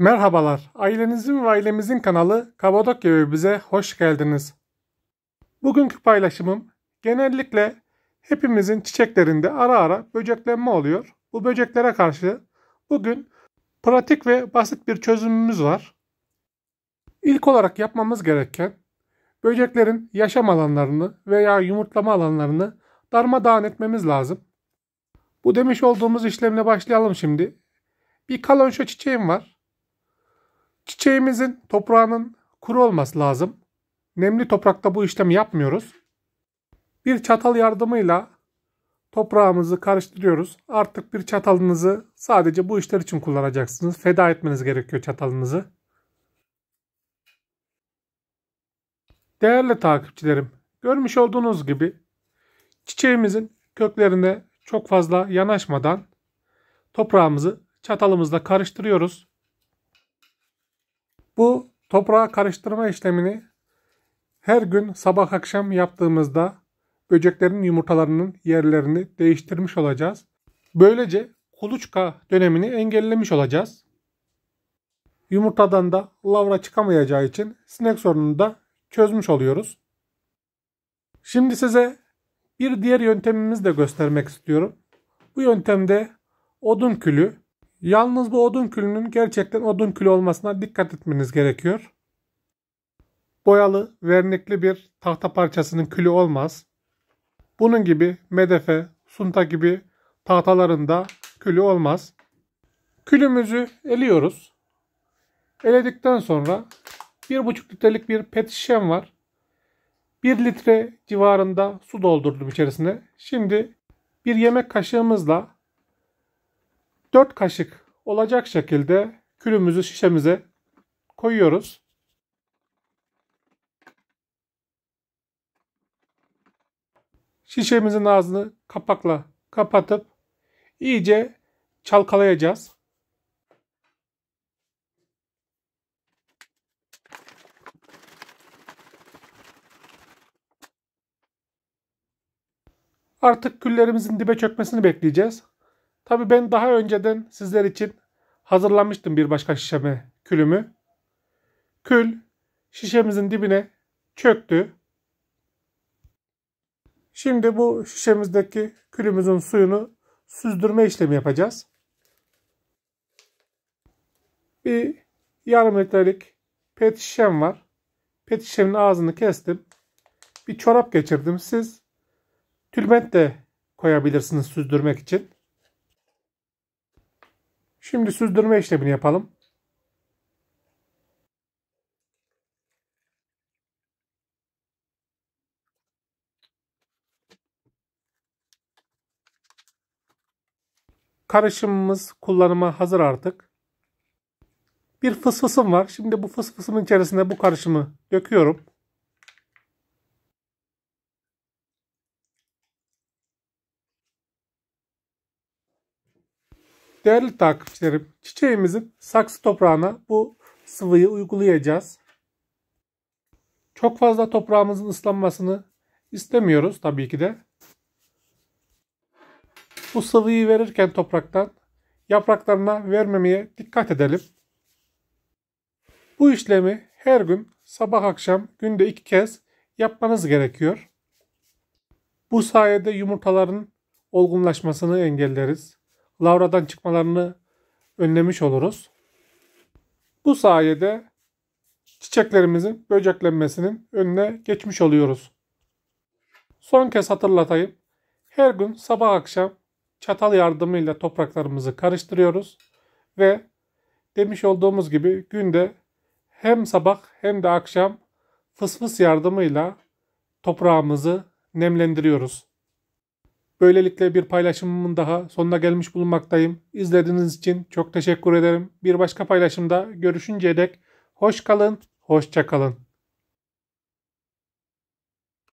Merhabalar, ailenizin ve ailemizin kanalı Kabadokya ve bize hoş geldiniz. Bugünkü paylaşımım genellikle hepimizin çiçeklerinde ara ara böceklenme oluyor. Bu böceklere karşı bugün pratik ve basit bir çözümümüz var. İlk olarak yapmamız gereken böceklerin yaşam alanlarını veya yumurtlama alanlarını darmadağın etmemiz lazım. Bu demiş olduğumuz işlemle başlayalım şimdi. Bir kalonşa çiçeğim var. Çiçeğimizin toprağının kuru olması lazım. Nemli toprakta bu işlemi yapmıyoruz. Bir çatal yardımıyla toprağımızı karıştırıyoruz. Artık bir çatalınızı sadece bu işler için kullanacaksınız. Feda etmeniz gerekiyor çatalınızı. Değerli takipçilerim, görmüş olduğunuz gibi çiçeğimizin köklerine çok fazla yanaşmadan toprağımızı çatalımızla karıştırıyoruz. Bu toprağa karıştırma işlemini her gün sabah akşam yaptığımızda böceklerin yumurtalarının yerlerini değiştirmiş olacağız. Böylece kuluçka dönemini engellemiş olacağız. Yumurtadan da lavra çıkamayacağı için sinek sorununu da çözmüş oluyoruz. Şimdi size bir diğer yöntemimizi de göstermek istiyorum. Bu yöntemde odun külü Yalnız bu odun külünün gerçekten odun külü olmasına dikkat etmeniz gerekiyor. Boyalı, vernikli bir tahta parçasının külü olmaz. Bunun gibi medefe, sunta gibi tahtalarında da külü olmaz. Külümüzü eliyoruz. Eledikten sonra 1,5 litrelik bir pet şişem var. 1 litre civarında su doldurdum içerisine. Şimdi bir yemek kaşığımızla 4 kaşık olacak şekilde külümüzü şişemize koyuyoruz. Şişemizin ağzını kapakla kapatıp iyice çalkalayacağız. Artık küllerimizin dibe çökmesini bekleyeceğiz. Tabi ben daha önceden sizler için hazırlamıştım bir başka şişeme külümü. Kül şişemizin dibine çöktü. Şimdi bu şişemizdeki külümüzün suyunu süzdürme işlemi yapacağız. Bir yarım litrelik pet şişem var. Pet şişemin ağzını kestim. Bir çorap geçirdim. Siz tülbent de koyabilirsiniz süzdürmek için. Şimdi süzdürme işlemini yapalım. Karışımımız kullanıma hazır artık. Bir fısfısım var. Şimdi bu fısfısımın içerisinde bu karışımı döküyorum. Değerli takipçilerim, çiçeğimizin saksı toprağına bu sıvıyı uygulayacağız. Çok fazla toprağımızın ıslanmasını istemiyoruz tabii ki de. Bu sıvıyı verirken topraktan yapraklarına vermemeye dikkat edelim. Bu işlemi her gün sabah akşam günde iki kez yapmanız gerekiyor. Bu sayede yumurtaların olgunlaşmasını engelleriz lavradan çıkmalarını önlemiş oluruz. Bu sayede çiçeklerimizin böceklenmesinin önüne geçmiş oluyoruz. Son kez hatırlatayım. Her gün sabah akşam çatal yardımıyla topraklarımızı karıştırıyoruz ve demiş olduğumuz gibi günde hem sabah hem de akşam fısfıs yardımıyla toprağımızı nemlendiriyoruz. Böylelikle bir paylaşımımın daha sonuna gelmiş bulunmaktayım. İzlediğiniz için çok teşekkür ederim. Bir başka paylaşımda görüşünceye dek hoş kalın, hoşça kalın.